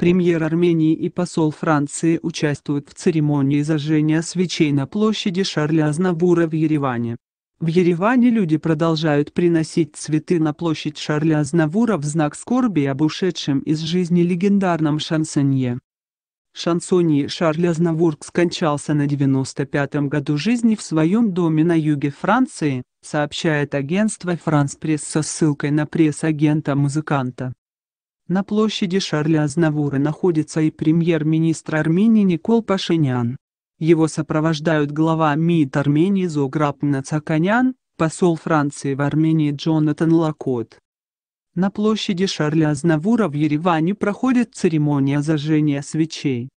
Премьер Армении и посол Франции участвуют в церемонии зажжения свечей на площади Шарля Азнавура в Ереване. В Ереване люди продолжают приносить цветы на площадь Шарля Азнавура в знак скорби об ушедшем из жизни легендарном шансонье. Шансонье Шарль Азнавур скончался на 95-м году жизни в своем доме на юге Франции, сообщает агентство «Франс Пресс» со ссылкой на пресс-агента музыканта. На площади Шарля Азнавура находится и премьер-министр Армении Никол Пашинян. Его сопровождают глава МИД Армении Зограб Нацаканян, посол Франции в Армении Джонатан Лакот. На площади Шарля Азнавура в Ереване проходит церемония зажжения свечей.